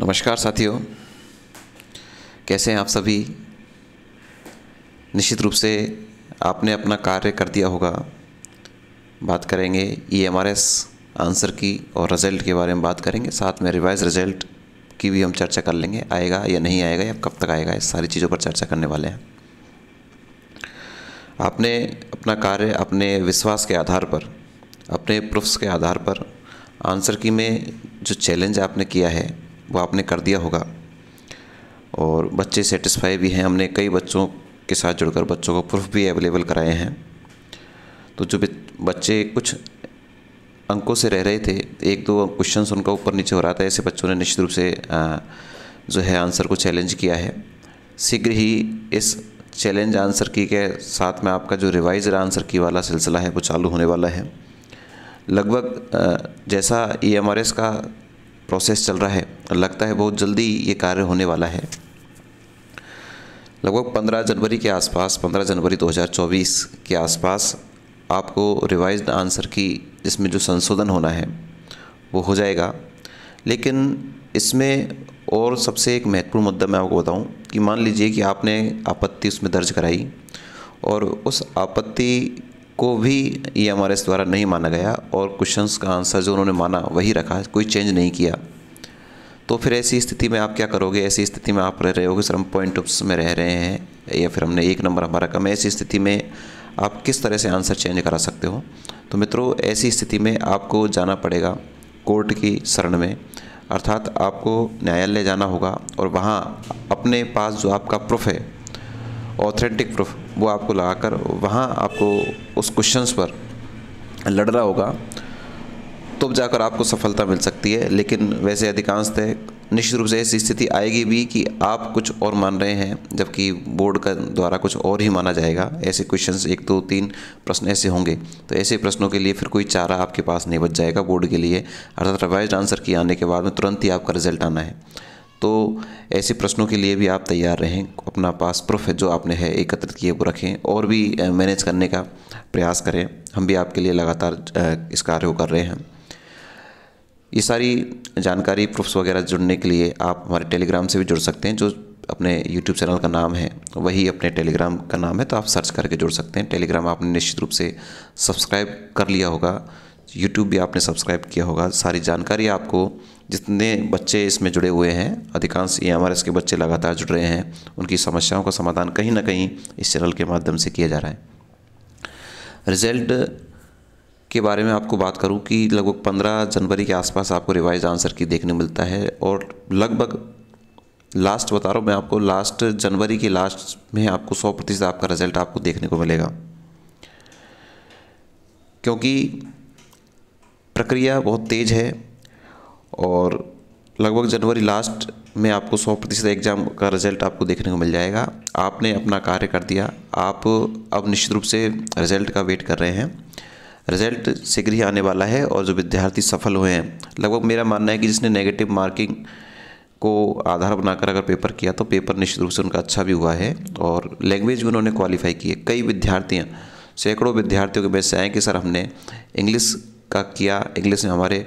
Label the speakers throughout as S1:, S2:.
S1: नमस्कार साथियों कैसे हैं आप सभी निश्चित रूप से आपने अपना कार्य कर दिया होगा बात करेंगे ई e आंसर की और रिज़ल्ट के बारे में बात करेंगे साथ में रिवाइज रिज़ल्ट की भी हम चर्चा कर लेंगे आएगा या नहीं आएगा या कब तक आएगा इस सारी चीज़ों पर चर्चा करने वाले हैं आपने अपना कार्य अपने विश्वास के आधार पर अपने प्रूफ्स के आधार पर आंसर की में जो चैलेंज आपने किया है वो आपने कर दिया होगा और बच्चे सेटिस्फाई भी हैं हमने कई बच्चों के साथ जुड़कर बच्चों को प्रूफ भी अवेलेबल कराए हैं तो जो बच्चे कुछ अंकों से रह रहे थे एक दो क्वेश्चन उनका ऊपर नीचे हो रहा था ऐसे बच्चों ने निश्चित रूप से जो है आंसर को चैलेंज किया है शीघ्र ही इस चैलेंज आंसर की के साथ में आपका जो रिवाइज आंसर की वाला सिलसिला है वो चालू होने वाला है लगभग जैसा ई का प्रोसेस चल रहा है और लगता है बहुत जल्दी ये कार्य होने वाला है लगभग 15 जनवरी के आसपास 15 जनवरी 2024 के आसपास आपको रिवाइज आंसर की इसमें जो संशोधन होना है वो हो जाएगा लेकिन इसमें और सबसे एक महत्वपूर्ण मुद्दा मैं आपको बताऊं कि मान लीजिए कि आपने आपत्ति उसमें दर्ज कराई और उस आपत्ति को भी ई एम आर एस द्वारा नहीं माना गया और क्वेश्चंस का आंसर जो उन्होंने माना वही रखा कोई चेंज नहीं किया तो फिर ऐसी स्थिति में आप क्या करोगे ऐसी स्थिति में आप रह रहे होगे सर हम पॉइंट ऑफ्स में रह रहे हैं या फिर हमने एक नंबर हमारा कम है ऐसी स्थिति में आप किस तरह से आंसर चेंज करा सकते हो तो मित्रों ऐसी स्थिति में आपको जाना पड़ेगा कोर्ट की शरण में अर्थात आपको न्यायालय जाना होगा और वहाँ अपने पास जो आपका प्रूफ है ऑथेंटिक प्रूफ वो आपको लगा कर वहाँ आपको उस क्वेश्चंस पर लड़ रहा होगा तब जाकर आपको सफलता मिल सकती है लेकिन वैसे अधिकांशतः निश्चित रूप से ऐसी स्थिति आएगी भी कि आप कुछ और मान रहे हैं जबकि बोर्ड का द्वारा कुछ और ही माना जाएगा ऐसे क्वेश्चंस एक दो तो, तीन प्रश्न ऐसे होंगे तो ऐसे प्रश्नों के लिए फिर कोई चारा आपके पास नहीं बच जाएगा बोर्ड के लिए अर्थात रिवाइज आंसर किए आने के बाद में तुरंत ही आपका रिजल्ट आना है तो ऐसे प्रश्नों के लिए भी आप तैयार रहें अपना पास प्रूफ जो आपने है एकत्रित किए वो रखें और भी मैनेज करने का प्रयास करें हम भी आपके लिए लगातार इस कार्य को कर रहे हैं ये सारी जानकारी प्रूफ्स वगैरह जुड़ने के लिए आप हमारे टेलीग्राम से भी जुड़ सकते हैं जो अपने यूट्यूब चैनल का नाम है वही अपने टेलीग्राम का नाम है तो आप सर्च करके जुड़ सकते हैं टेलीग्राम आपने निश्चित रूप से सब्सक्राइब कर लिया होगा यूट्यूब भी आपने सब्सक्राइब किया होगा सारी जानकारी आपको जितने बच्चे इसमें जुड़े हुए हैं अधिकांश ई एम के बच्चे लगातार जुड़ रहे हैं उनकी समस्याओं का समाधान कहीं ना कहीं इस चैनल के माध्यम से किया जा रहा है रिजल्ट के बारे में आपको बात करूं कि लगभग 15 जनवरी के आसपास आपको रिवाइज आंसर की देखने मिलता है और लगभग लास्ट बता रहा हूँ मैं आपको लास्ट जनवरी के लास्ट में आपको 100 प्रतिशत आपका रिजल्ट आपको देखने को मिलेगा क्योंकि प्रक्रिया बहुत तेज़ है और लगभग जनवरी लास्ट में आपको सौ प्रतिशत एग्ज़ाम का रिज़ल्ट आपको देखने को मिल जाएगा आपने अपना कार्य कर दिया आप अब निश्चित रूप से रिज़ल्ट का वेट कर रहे हैं रिज़ल्ट शीघ्र ही आने वाला है और जो विद्यार्थी सफल हुए हैं लगभग मेरा मानना है कि जिसने नेगेटिव मार्किंग को आधार बनाकर अगर पेपर किया तो पेपर निश्चित रूप से उनका अच्छा भी हुआ है और लैंग्वेज भी उन्होंने क्वालिफाई की है कई विद्यार्थियाँ सैकड़ों विद्यार्थियों के मैसेज आए कि सर हमने इंग्लिश का किया इंग्लिश में हमारे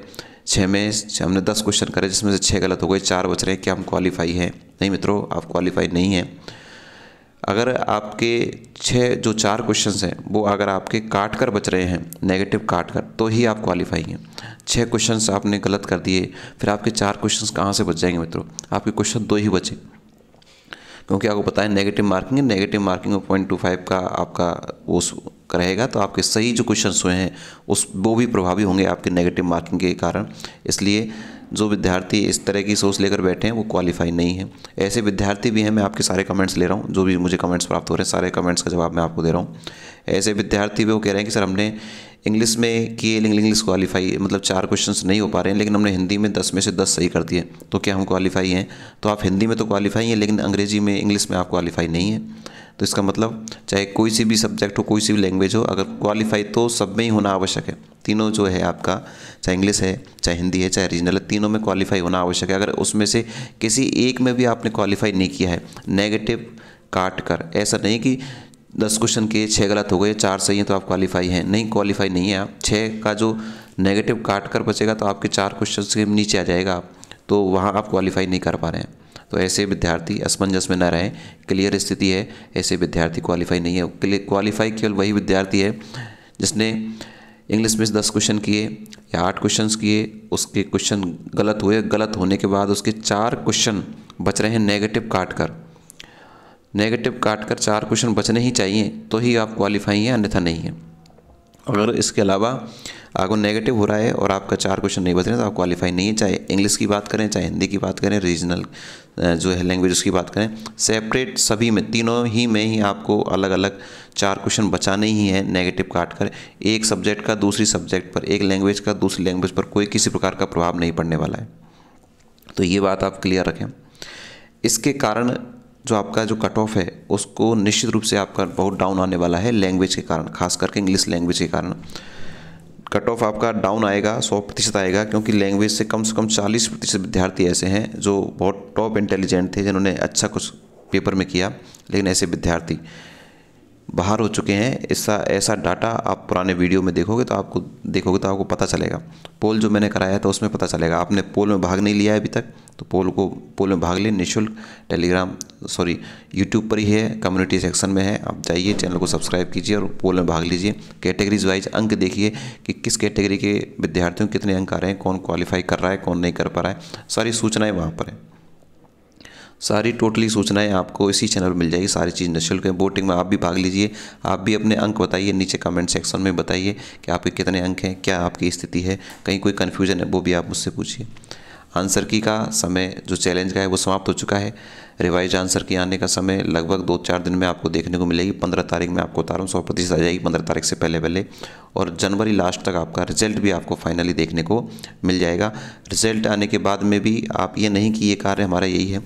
S1: छः में हमने दस क्वेश्चन करे जिसमें से छः गलत हो गए चार बच रहे हैं क्या हम क्वालिफाई हैं नहीं मित्रों आप क्वालिफाई नहीं हैं अगर आपके छः जो चार क्वेश्चन हैं वो अगर आपके काट कर बच रहे हैं नेगेटिव काट कर तो ही आप क्वालिफाई हैं छः क्वेश्चन आपने गलत कर दिए फिर आपके चार क्वेश्चन कहाँ से बच जाएंगे मित्रों आपके क्वेश्चन दो ही बचे क्योंकि आपको पता है नेगेटिव मार्किंग है negative marking of point two five का आपका उस रहेगा तो आपके सही जो क्वेश्चन हुए हैं उस वो भी प्रभावी होंगे आपके नेगेटिव मार्किंग के कारण इसलिए जो विद्यार्थी इस तरह की सोच लेकर बैठे हैं वो क्वालिफाई नहीं है ऐसे विद्यार्थी भी हैं मैं आपके सारे कमेंट्स ले रहा हूँ जो भी मुझे कमेंट्स प्राप्त हो रहे हैं सारे कमेंट्स का जवाब मैं आपको दे रहा हूँ ऐसे विद्यार्थी भी वो कह रहे हैं कि सर हमने इंग्लिश में किए इंग्लिश क्वालिफाई मतलब चार क्वेश्चन नहीं हो पा रहे हैं लेकिन हमने हिंदी में दस में से दस सही कर दिए तो क्या हम क्वालिफाई हैं तो आप हिंदी में तो क्वालिफाई हैं लेकिन अंग्रेजी में इंग्लिश में आप क्वालिफाई नहीं हैं तो इसका मतलब चाहे कोई सी भी सब्जेक्ट हो कोई सी भी लैंग्वेज हो अगर क्वालिफाई तो सब में ही होना आवश्यक है तीनों जो है आपका चाहे इंग्लिश है चाहे हिंदी है चाहे रीजनल है तीनों में क्वालिफाई होना आवश्यक है अगर उसमें से किसी एक में भी आपने क्वालिफाई नहीं किया है नेगेटिव काट कर ऐसा नहीं कि दस क्वेश्चन के छः गलत हो गए चार सही हैं तो आप क्वालिफाई हैं नहीं क्वालिफाई नहीं है आप छः का जो नेगेटिव काट कर बचेगा तो आपके चार क्वेश्चन के नीचे आ जाएगा आप तो वहाँ आप क्वालिफाई नहीं कर पा रहे हैं तो ऐसे विद्यार्थी असमंजस में ना रहें क्लियर स्थिति है ऐसे विद्यार्थी क्वालिफाई नहीं है क्वालिफाई केवल वही विद्यार्थी है जिसने इंग्लिश में दस क्वेश्चन किए या आठ क्वेश्चन किए उसके क्वेश्चन गलत हुए गलत होने के बाद उसके चार क्वेश्चन बच रहे हैं नेगेटिव काट कर नेगेटिव काट कर चार क्वेश्चन बचने ही चाहिए तो ही आप क्वालिफाई हैं अन्यथा नहीं है अगर इसके अलावा आपको नेगेटिव हो रहा है और आपका चार क्वेश्चन नहीं बच रहे तो आप क्वालिफाई नहीं है चाहे इंग्लिश की बात करें चाहे हिंदी की बात करें रीजनल जो है लैंग्वेज उसकी बात करें सेपरेट सभी में तीनों ही में ही आपको अलग अलग चार क्वेश्चन बचाने ही हैं नेगेटिव काट कर एक सब्जेक्ट का दूसरी सब्जेक्ट पर एक लैंग्वेज का दूसरी लैंग्वेज पर कोई किसी प्रकार का प्रभाव नहीं पड़ने वाला है तो ये बात आप क्लियर रखें इसके कारण जो आपका जो कट ऑफ है उसको निश्चित रूप से आपका बहुत डाउन आने वाला है लैंग्वेज के कारण खास करके इंग्लिश लैंग्वेज के कारण कट ऑफ आपका डाउन आएगा सौ प्रतिशत आएगा क्योंकि लैंग्वेज से कम से कम चालीस प्रतिशत विद्यार्थी ऐसे हैं जो बहुत टॉप इंटेलिजेंट थे जिन्होंने अच्छा कुछ पेपर में किया लेकिन ऐसे विद्यार्थी बाहर हो चुके हैं ऐसा ऐसा डाटा आप पुराने वीडियो में देखोगे तो आपको देखोगे तो आपको पता चलेगा पोल जो मैंने कराया था उसमें पता चलेगा आपने पोल में भाग नहीं लिया है अभी तक तो पोल को पोल में भाग लें निःशुल्क टेलीग्राम सॉरी यूट्यूब पर ही है कम्युनिटी सेक्शन में है आप जाइए चैनल को सब्सक्राइब कीजिए और पोल में भाग लीजिए कैटेगरीज वाइज अंक देखिए कि किस कैटेगरी के विद्यार्थियों कितने अंक आ रहे हैं कौन क्वालिफाई कर रहा है कौन नहीं कर पा रहा है सारी सूचनाएँ वहाँ पर हैं सारी टोटली सूचनाएं आपको इसी चैनल पर मिल जाएगी सारी चीज़ निःशुल्क है बोर्डिंग में आप भी भाग लीजिए आप भी अपने अंक बताइए नीचे कमेंट सेक्शन में बताइए कि आपके कितने अंक हैं क्या आपकी स्थिति है कहीं कोई कन्फ्यूजन है वो भी आप मुझसे पूछिए आंसर की का समय जो चैलेंज का है वो समाप्त हो चुका है रिवाइज आंसर की आने का समय लगभग दो चार दिन में आपको देखने को मिलेगी पंद्रह तारीख में आपको उतारूँ सौ प्रतिशत आ जाएगी पंद्रह तारीख से पहले पहले और जनवरी लास्ट तक आपका रिजल्ट भी आपको फाइनली देखने को मिल जाएगा रिजल्ट आने के बाद में भी आप ये नहीं कि ये कार्य हमारा यही है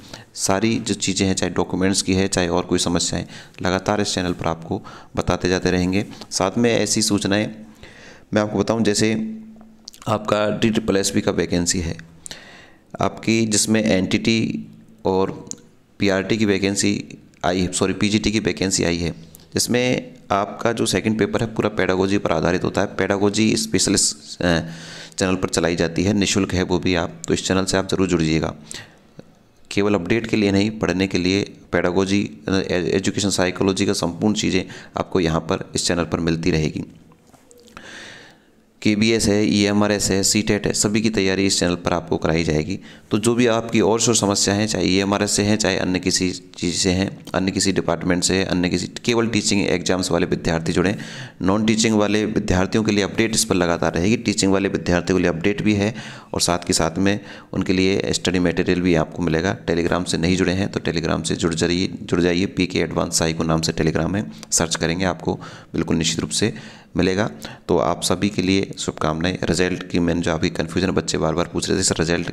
S1: सारी जो चीज़ें हैं चाहे डॉक्यूमेंट्स की है चाहे और कोई समस्याएँ लगातार इस चैनल पर आपको बताते जाते रहेंगे साथ में ऐसी सूचनाएँ मैं आपको बताऊँ जैसे आपका डी ट्रिपल एस का वैकेंसी है आपकी जिसमें एनटीटी और पीआरटी की वैकेंसी आई है सॉरी पीजीटी की वैकेंसी आई है इसमें आपका जो सेकंड पेपर है पूरा पैडागोजी पर आधारित होता है पैडागोजी स्पेशलिस्ट चैनल पर चलाई जाती है निशुल्क है वो भी आप तो इस चैनल से आप ज़रूर जुड़िएगा केवल अपडेट के लिए नहीं पढ़ने के लिए पैडागोजी एजुकेशन साइकोलॉजी का संपूर्ण चीज़ें आपको यहाँ पर इस चैनल पर मिलती रहेगी के बी एस है ई एम आर एस है सी टेट e है सभी की तैयारी इस चैनल पर आपको कराई जाएगी तो जो भी आपकी और शो समस्या हैं चाहे ई एम आर एस से हैं चाहे अन्य किसी चीज़ से हैं अन्य किसी डिपार्टमेंट से अन्य किसी केवल टीचिंग एग्जाम्स वाले विद्यार्थी जुड़ें नॉन टीचिंग वाले विद्यार्थियों के लिए अपडेट इस पर लगातार रहेगी टीचिंग वाले विद्यार्थियों के लिए अपडेट भी है और साथ के साथ में उनके लिए स्टडी मटेरियल भी आपको मिलेगा टेलीग्राम से नहीं जुड़े हैं तो टेलीग्राम से जुड़ जाइए जुड़ जाइए पी के एडवांस साई को नाम से टेलीग्राम है सर्च करेंगे आपको बिल्कुल निश्चित रूप से मिलेगा तो आप सभी के लिए शुभकामनाएं रिजल्ट की मैंने जो आपकी कन्फ्यूज़न बच्चे बार बार पूछ रहे थे सर रिजल्ट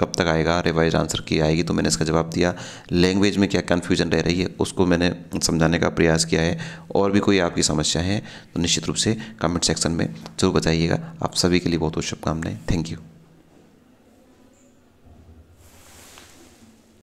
S1: कब तक आएगा रिवाइज आंसर की आएगी तो मैंने इसका जवाब दिया लैंग्वेज में क्या कन्फ्यूजन रह रही है उसको मैंने समझाने का प्रयास किया है और भी कोई आपकी समस्या है तो निश्चित रूप से कमेंट सेक्शन में जरूर बताइएगा आप सभी के लिए बहुत बहुत शुभकामनाएं थैंक यू